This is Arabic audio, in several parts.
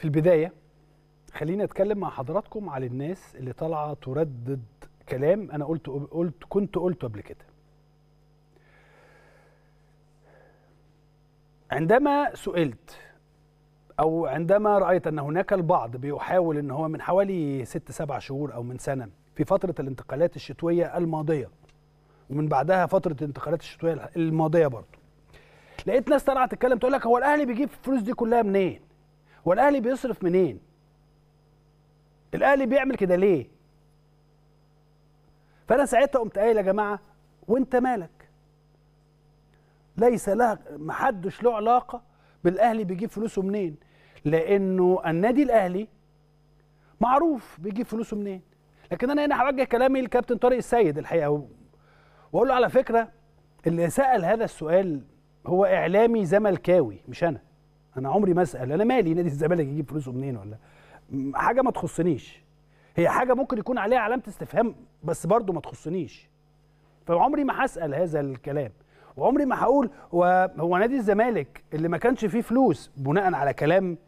في البدايه خليني اتكلم مع حضراتكم على الناس اللي طالعه تردد كلام انا قلت قلت كنت قلته قبل كده عندما سئلت او عندما رايت ان هناك البعض بيحاول ان هو من حوالي ست سبع شهور او من سنه في فتره الانتقالات الشتويه الماضيه ومن بعدها فتره الانتقالات الشتويه الماضيه برضه لقيت ناس طالعه تتكلم تقول لك هو الاهلي بيجيب الفلوس دي كلها منين والاهلي بيصرف منين الاهلي بيعمل كده ليه فانا ساعتها قمت قايل يا جماعه وانت مالك ليس لها محدش له علاقه بالاهلي بيجيب فلوسه منين لانه النادي الاهلي معروف بيجيب فلوسه منين لكن انا هنا هوجه كلامي للكابتن طارق السيد الحقيقه واقول له على فكره اللي سال هذا السؤال هو اعلامي زملكاوي مش انا انا عمري ما اسال انا مالي نادي الزمالك يجيب فلوسه منين ولا حاجه ما تخصنيش هي حاجه ممكن يكون عليها علامه استفهام بس برضه ما تخصنيش فعمري ما هسال هذا الكلام وعمري ما هقول هو هو نادي الزمالك اللي ما كانش فيه فلوس بناء على كلام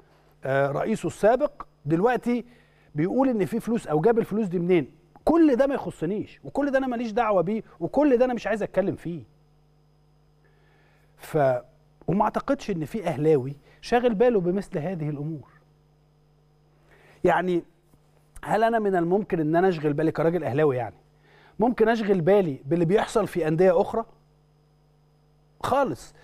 آه، رئيسه السابق دلوقتي بيقول ان فيه فلوس او جاب الفلوس دي منين كل ده ما يخصنيش وكل ده انا ماليش دعوه بيه وكل ده انا مش عايز اتكلم فيه ف وما اعتقدش ان في اهلاوي شاغل باله بمثل هذه الامور يعني هل انا من الممكن ان انا اشغل بالي كراجل اهلاوي يعني ممكن اشغل بالي باللي بيحصل في انديه اخرى خالص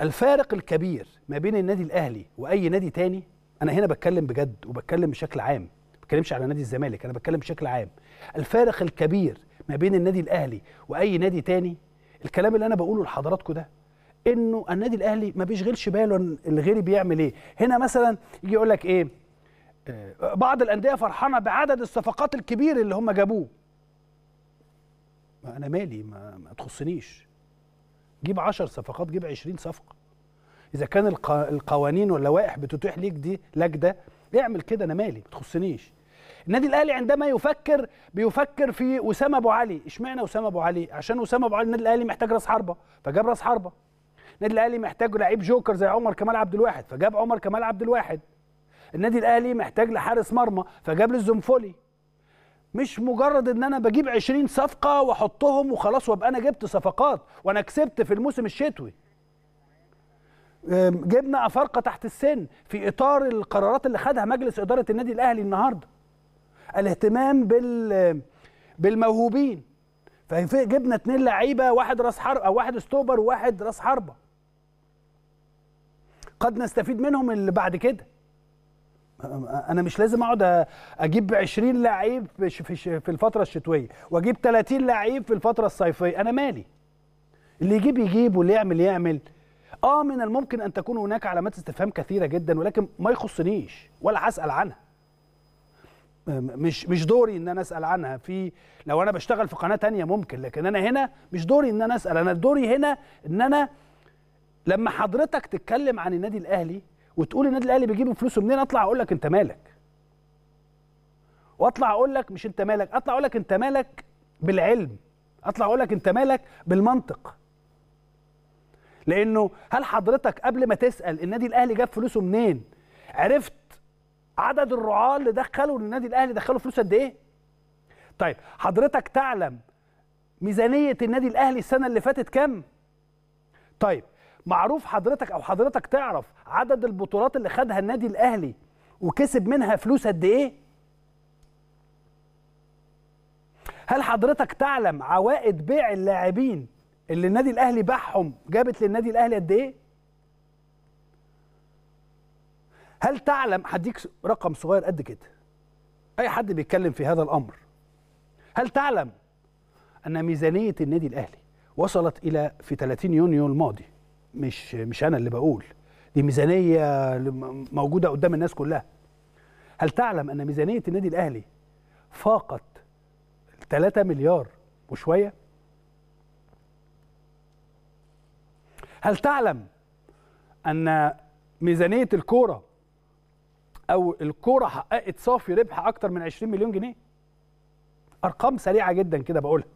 الفارق الكبير ما بين النادي الاهلي واي نادي تاني انا هنا بتكلم بجد وبتكلم بشكل عام ما بتكلمش على نادي الزمالك انا بتكلم بشكل عام الفارق الكبير ما بين النادي الاهلي واي نادي تاني الكلام اللي انا بقوله لحضراتكم ده انه النادي الاهلي ما بيشغلش باله الغير بيعمل ايه هنا مثلا يجي يقول لك ايه آه، بعض الانديه فرحانه بعدد الصفقات الكبير اللي هم جابوه ما انا مالي ما, ما تخصنيش جيب 10 صفقات جيب 20 صفقه اذا كان القوانين واللوائح بتتيح ليك دي لك ده اعمل كده انا مالي ما تخصنيش النادي الاهلي عندما يفكر بيفكر في اسامه ابو علي اشمعنى اسامه ابو علي عشان اسامه ابو علي النادي الاهلي محتاج راس حربه فجاب راس حربه النادي الاهلي محتاج لعيب جوكر زي عمر كمال عبد الواحد فجاب عمر كمال عبد الواحد النادي الاهلي محتاج لحارس مرمى فجاب للزنفولي الزنفولي مش مجرد ان انا بجيب 20 صفقه واحطهم وخلاص وابقى انا جبت صفقات وانا كسبت في الموسم الشتوي جبنا افارقه تحت السن في اطار القرارات اللي خدها مجلس اداره النادي الاهلي النهارده الاهتمام بال بالموهوبين فجبنا اتنين لعيبه واحد راس حرب او واحد ستوبر وواحد راس حربه قد نستفيد منهم اللي بعد كده انا مش لازم اقعد اجيب 20 لعيب في الفتره الشتويه واجيب 30 لعيب في الفتره الصيفيه انا مالي اللي يجيب يجيب واللي يعمل يعمل اه من الممكن ان تكون هناك علامات استفهام كثيره جدا ولكن ما يخصنيش ولا هسال عنها مش مش دوري ان انا اسال عنها في لو انا بشتغل في قناه تانية ممكن لكن انا هنا مش دوري ان انا اسال انا دوري هنا ان انا لما حضرتك تتكلم عن النادي الاهلي وتقول النادي الاهلي بيجيب فلوسه منين اطلع اقول لك انت مالك واطلع اقول لك مش انت مالك اطلع اقول لك انت مالك بالعلم اطلع اقول لك انت مالك بالمنطق لانه هل حضرتك قبل ما تسال النادي الاهلي جاب فلوسه منين عرفت عدد الرعاه اللي دخلوا للنادي الاهلي دخلوا فلوس قد ايه طيب حضرتك تعلم ميزانيه النادي الاهلي السنه اللي فاتت كام طيب معروف حضرتك او حضرتك تعرف عدد البطولات اللي خدها النادي الاهلي وكسب منها فلوس قد ايه هل حضرتك تعلم عوائد بيع اللاعبين اللي النادي الاهلي باعهم جابت للنادي الاهلي قد ايه هل تعلم هديك رقم صغير قد كده اي حد بيتكلم في هذا الامر هل تعلم ان ميزانيه النادي الاهلي وصلت الى في 30 يونيو الماضي مش مش انا اللي بقول دي ميزانيه موجوده قدام الناس كلها هل تعلم ان ميزانيه النادي الاهلي فاقت 3 مليار وشويه هل تعلم ان ميزانيه الكوره او الكوره حققت صافي ربح اكتر من 20 مليون جنيه ارقام سريعه جدا كده بقولها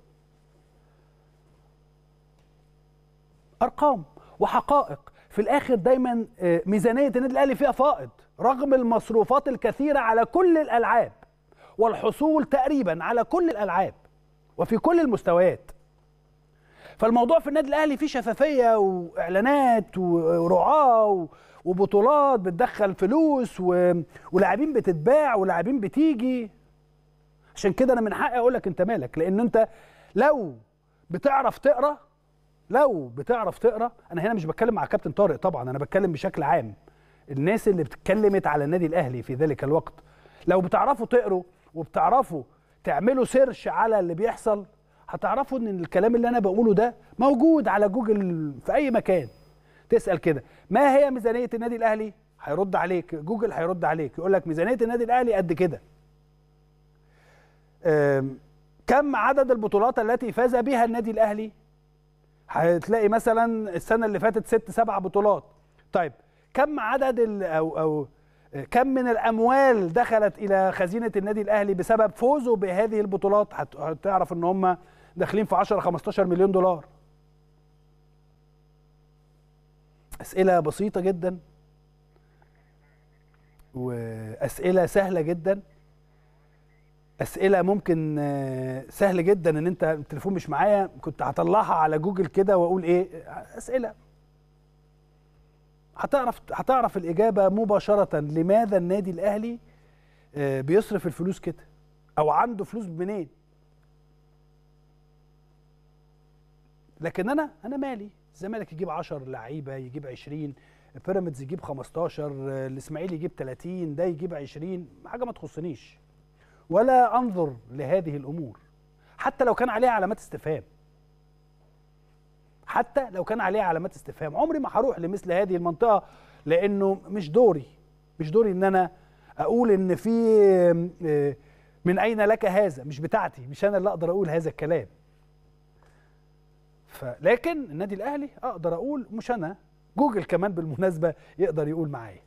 ارقام وحقائق في الاخر دايما آه، ميزانيه النادي الاهلي فيها فائض رغم المصروفات الكثيره على كل الالعاب والحصول تقريبا على كل الالعاب وفي كل المستويات فالموضوع في النادي الاهلي فيه شفافيه واعلانات ورعاه وبطولات بتدخل فلوس و... ولاعبين بتتباع ولاعبين بتيجي عشان كده انا من حقي اقول لك انت مالك لان انت لو بتعرف تقرا لو بتعرف تقرا انا هنا مش بتكلم مع كابتن طارق طبعا انا بتكلم بشكل عام الناس اللي بتكلمت على النادي الاهلي في ذلك الوقت لو بتعرفوا تقروا وبتعرفوا تعملوا سيرش على اللي بيحصل هتعرفوا ان الكلام اللي انا بقوله ده موجود على جوجل في اي مكان تسال كده ما هي ميزانيه النادي الاهلي هيرد عليك جوجل هيرد عليك يقول لك ميزانيه النادي الاهلي قد كده كم عدد البطولات التي فاز بها النادي الاهلي هتلاقي مثلا السنه اللي فاتت ست سبع بطولات طيب كم عدد ال او او كم من الاموال دخلت الى خزينه النادي الاهلي بسبب فوزه بهذه البطولات هتعرف ان هم داخلين في 10 15 مليون دولار اسئله بسيطه جدا واسئله سهله جدا اسئله ممكن آه، سهل جدا ان انت التليفون مش معايا كنت هطلعها على جوجل كده واقول ايه اسئله هتعرف هتعرف الاجابه مباشره لماذا النادي الاهلي آه، بيصرف الفلوس كده او عنده فلوس منين لكن انا انا مالي الزمالك يجيب 10 لعيبه يجيب 20 بيراميدز يجيب 15 آه، الاسماعيلي يجيب 30 ده يجيب 20 حاجه ما تخصنيش ولا أنظر لهذه الأمور حتى لو كان عليها علامات استفهام حتى لو كان عليها علامات استفهام عمري ما هروح لمثل هذه المنطقة لأنه مش دوري مش دوري إن أنا أقول إن في آه، من أين لك هذا مش بتاعتي مش أنا اللي أقدر أقول هذا الكلام فلكن النادي الأهلي أقدر أقول مش أنا جوجل كمان بالمناسبة يقدر يقول معايا